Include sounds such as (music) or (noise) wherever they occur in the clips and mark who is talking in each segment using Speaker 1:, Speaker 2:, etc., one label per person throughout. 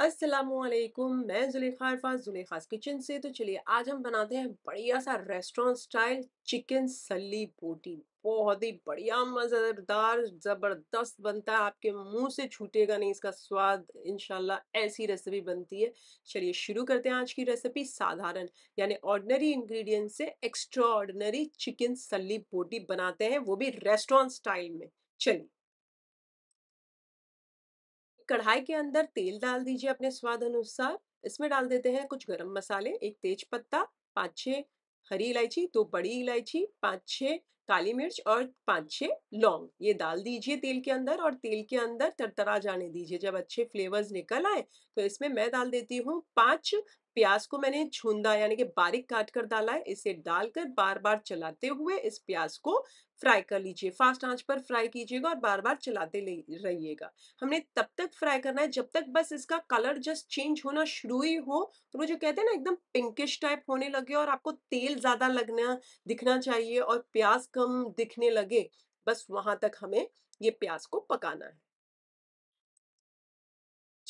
Speaker 1: असलकुम मैं जुलेखा अरफा जुलेखास किचन से तो चलिए आज हम बनाते हैं बढ़िया सा रेस्टोरेंट स्टाइल चिकन सली बोटी बहुत ही बढ़िया मज़ेदार ज़बरदस्त बनता है आपके मुंह से छूटेगा नहीं इसका स्वाद इनशाला ऐसी रेसिपी बनती है चलिए शुरू करते हैं आज की रेसिपी साधारण यानी ऑर्डनरी इंग्रेडिएंट से एक्स्ट्रा ऑर्डनरी चिकन सली बोटी बनाते हैं वो भी रेस्टोरेंट स्टाइल में चलिए कढ़ाई के अंदर तेल डाल दीजिए अपने स्वाद अनुसार इसमें डाल देते हैं कुछ गरम मसाले एक तेज पत्ता पाँच छः हरी इलायची दो बड़ी इलायची पाँच छः काली मिर्च और पाँच छः लौंग ये डाल दीजिए तेल के अंदर और तेल के अंदर तरतरा जाने दीजिए जब अच्छे फ्लेवर्स निकल आए तो इसमें मैं डाल देती हूँ पाँच प्याज को मैंने छूंदा यानी कि बारीक काट कर डाला है इसे डालकर बार बार चलाते हुए इस प्याज को फ्राई कर लीजिए फास्ट आंच पर फ्राई कीजिएगा और बार बार चलाते रहिएगा हमने तब तक फ्राई करना है जब तक बस इसका कलर जस्ट चेंज होना शुरू ही हो तो वो जो कहते हैं ना एकदम पिंकिश टाइप होने लगे और आपको तेल ज़्यादा लगना दिखना चाहिए और प्याज कम दिखने लगे बस वहां तक हमें ये प्याज को पकाना है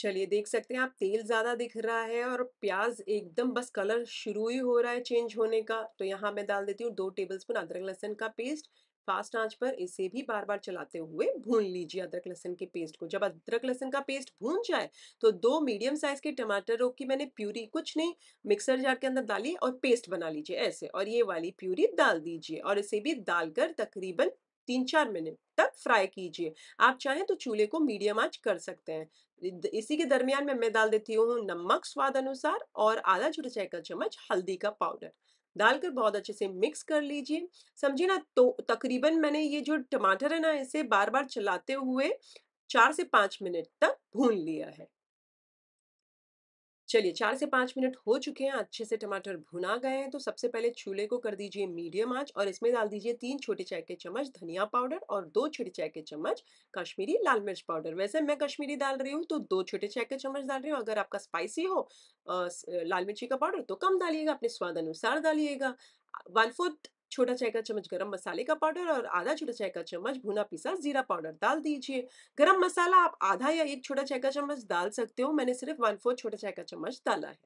Speaker 1: चलिए देख सकते हैं आप तेल ज़्यादा दिख रहा है और प्याज एकदम बस कलर शुरू ही हो रहा है चेंज होने का तो यहाँ मैं डाल देती हूँ दो टेबल स्पून अदरक लहसन का पेस्ट फास्ट आंच पर इसे भी बार बार चलाते हुए भून लीजिए अदरक लहसन के पेस्ट को जब अदरक लहसन का पेस्ट भून जाए तो दो मीडियम साइज के टमाटरों की मैंने प्यूरी कुछ नहीं मिक्सर जार के अंदर डाली और पेस्ट बना लीजिए ऐसे और ये वाली प्यूरी डाल दीजिए और इसे भी डालकर तकरीबन तीन चार मिनट तक फ्राई कीजिए आप चाहें तो चूल्हे को मीडियम आंच कर सकते हैं इसी के दरमियान में मैं डाल देती हूँ नमक स्वाद अनुसार और आधा छोटा चाय का चम्मच हल्दी का पाउडर डालकर बहुत अच्छे से मिक्स कर लीजिए समझिए ना तो तकरीबन मैंने ये जो टमाटर है ना इसे बार बार चलाते हुए चार से पाँच मिनट तक भून लिया है चलिए चार से पाँच मिनट हो चुके हैं अच्छे से टमाटर भुना गए हैं तो सबसे पहले चूल्हे को कर दीजिए मीडियम आंच और इसमें डाल दीजिए तीन छोटे चाय के चम्मच धनिया पाउडर और दो छोटे चाय के चम्मच कश्मीरी लाल मिर्च पाउडर वैसे मैं कश्मीरी डाल रही हूँ तो दो छोटे चाय के चम्मच डाल रही हूँ अगर आपका स्पाइसी हो लाल मिर्ची का पाउडर तो कम डालिएगा अपने स्वाद अनुसार डालिएगा वन फोर्थ छोटा चाय का चम्मच गरम मसाले का पाउडर और आधा छोटा चाय का चम्मच भुना पिसा जीरा पाउडर डाल दीजिए गरम मसाला आप आधा या एक छोटा चाय का चम्मच डाल सकते हो मैंने सिर्फ वन फोर्थ छोटा चाय का चम्मच डाला है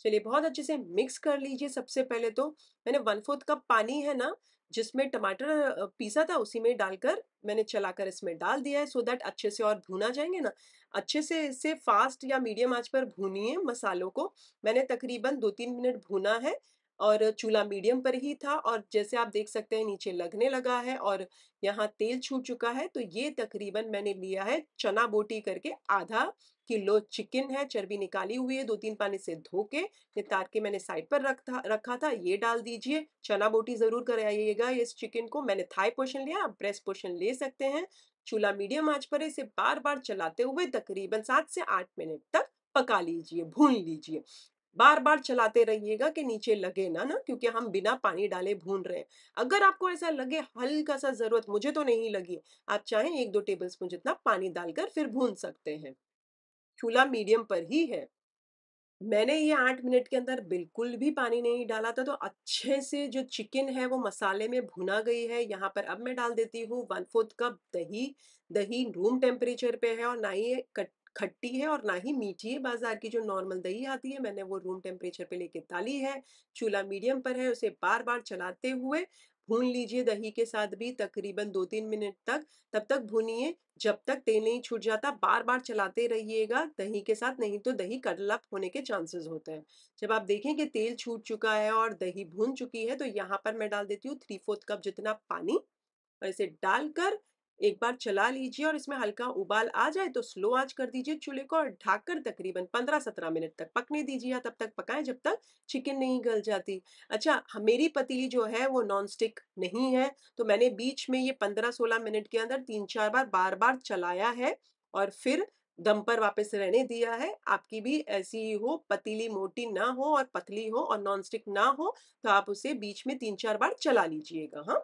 Speaker 1: चलिए बहुत अच्छे से मिक्स कर लीजिए सबसे पहले तो मैंने वन फोर्थ कप पानी है ना जिसमें टमाटर पीसा था उसी में डालकर मैंने चलाकर इसमें डाल दिया है सो so दैट अच्छे से और भुना जाएंगे ना अच्छे से इसे फास्ट या मीडियम आंच पर भूनिए मसालों को मैंने तकरीबन दो तीन मिनट भुना है और चूल्हा मीडियम पर ही था और जैसे आप देख सकते हैं नीचे लगने लगा है और यहाँ तेल छूट चुका है तो ये तकरीबन मैंने लिया है चना बोटी करके आधा किलो चिकन है चर्बी निकाली हुई है दो तीन पानी से धो के नितार के मैंने साइड पर रखा रखा था ये डाल दीजिए चना बोटी ज़रूर कराइएगा इस चिकन को मैंने थाई पोर्शन लिया आप ब्रेस्ट पोर्शन ले सकते हैं चूल्हा मीडियम आँच पर इसे बार बार चलाते हुए तकरीबन सात से आठ मिनट तक पका लीजिए भून लीजिए बार बार चलाते रहिएगा कि नीचे लगे ना ना क्योंकि हम बिना पानी डाले भून रहे हैं अगर आपको ऐसा लगे हल्का सा जरूरत मुझे तो नहीं लगी आप चाहें एक दो टेबल स्पून जितना पानी डालकर फिर भून सकते हैं चूल्हा मीडियम पर ही है मैंने ये आठ मिनट के अंदर बिल्कुल भी पानी नहीं डाला था तो अच्छे से जो चिकन है वो मसाले में भुना गई है यहाँ पर अब मैं डाल देती हूँ वन फोर्थ कप दही दही रूम टेम्परेचर पे है और ना ही खट्टी है और ना ही मीठी है बाजार की जो नॉर्मल दही आती है मैंने वो रूम टेम्परेचर पे लेके ताली है चूल्हा मीडियम पर है उसे बार बार चलाते हुए भून लीजिए दही के साथ भी तकरीबन दो तीन मिनट तक तब तक भूनिए जब तक तेल नहीं छूट जाता बार बार चलाते रहिएगा दही के साथ नहीं तो दही कड़लप होने के चांसेस होते हैं जब आप देखें कि तेल छूट चुका है और दही भून चुकी है तो यहाँ पर मैं डाल देती हूँ थ्री फोर्थ कप जितना पानी और इसे डालकर एक बार चला लीजिए और इसमें हल्का उबाल आ जाए तो स्लो आंच कर दीजिए चूल्हे को और ढककर तकरीबन 15-17 मिनट तक पकने दीजिए या तब तक पकाएं जब तक चिकन नहीं गल जाती अच्छा हाँ, मेरी पतीली जो है वो नॉन स्टिक नहीं है तो मैंने बीच में ये 15-16 मिनट के अंदर तीन चार बार बार बार चलाया है और फिर दम पर वापस रहने दिया है आपकी भी ऐसी ही हो पतीली मोटी ना हो और पतली हो और नॉन स्टिक ना हो तो आप उसे बीच में तीन चार बार चला लीजिएगा हाँ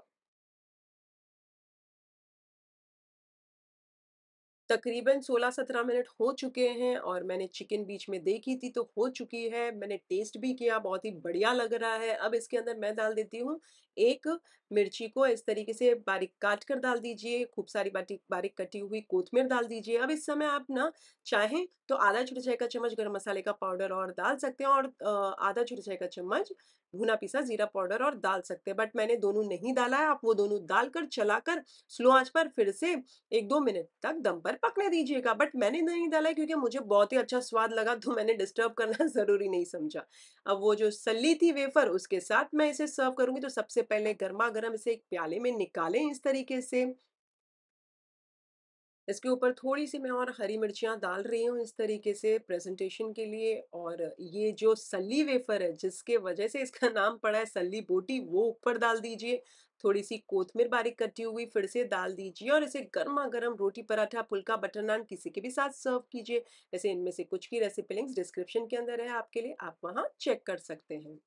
Speaker 1: तकरीबन 16-17 मिनट हो चुके हैं और मैंने चिकन बीच में देखी थी तो हो चुकी है मैंने टेस्ट भी किया बहुत ही बढ़िया लग रहा है अब इसके अंदर मैं डाल देती हूँ एक मिर्ची को इस तरीके से बारीक काट कर डाल दीजिए खूब सारी बारीक बारीक कटी हुई कोथमीर डाल दीजिए अब इस समय आप ना चाहें तो आधा छोटे चाय का चम्मच गर्म मसाले का पाउडर और डाल सकते हैं और आधा छोटे चाय का चम्मच भुना पिसा जीरा पाउडर और डाल सकते हैं बट मैंने दोनों नहीं डाला है आप वो दोनों डालकर चलाकर स्लो आंच पर फिर से एक दो मिनट तक दम पर पकने दीजिएगा बट मैंने नहीं डाला क्योंकि मुझे बहुत ही अच्छा स्वाद लगा तो मैंने डिस्टर्ब करना (laughs) ज़रूरी नहीं समझा अब वो जो सली थी वेफर उसके साथ मैं इसे सर्व करूँगी तो सबसे पहले गर्मा गर्म इसे एक प्याले में निकालें इस तरीके से इसके ऊपर थोड़ी सी मैं और हरी मिर्चियाँ डाल रही हूँ इस तरीके से प्रेजेंटेशन के लिए और ये जो सली वेफर है जिसके वजह से इसका नाम पड़ा है सली बोटी वो ऊपर डाल दीजिए थोड़ी सी कोथमीर बारीक कटी हुई फिर से डाल दीजिए और इसे गर्मा गर्म रोटी पराठा फुल्का बटर नान किसी के भी साथ सर्व कीजिए ऐसे इनमें से कुछ की रेसिपी लिंक्स डिस्क्रिप्शन के अंदर है आपके लिए आप वहाँ चेक कर सकते हैं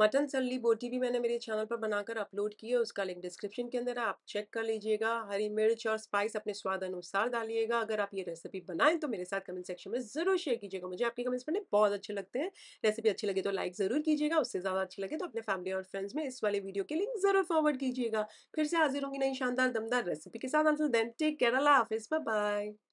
Speaker 1: मटन सल्ली बोटी भी मैंने मेरे चैनल पर बनाकर अपलोड की है उसका लिंक डिस्क्रिप्शन के अंदर आप चेक कर लीजिएगा हरी मिर्च और स्पाइस अपने स्वाद अनुसार डालिएगा अगर आप ये रेसिपी बनाएं तो मेरे साथ कमेंट सेक्शन में ज़रूर शेयर कीजिएगा मुझे आपके कमेंट्स पढ़ने बहुत अच्छे लगते हैं रेसिपी अच्छी लगे तो लाइक ज़रूर कीजिएगा उससे ज़्यादा अच्छी लगे तो अपने फैमिली और फ्रेंड्स में इस वाले वीडियो के लिंक ज़रूर फॉरवर्ड कीजिएगा फिर से हाजिर होंगी नई शानदार दमदार रेसिपी के साथ आंसर देन टेक केरला हाफिज़ बाय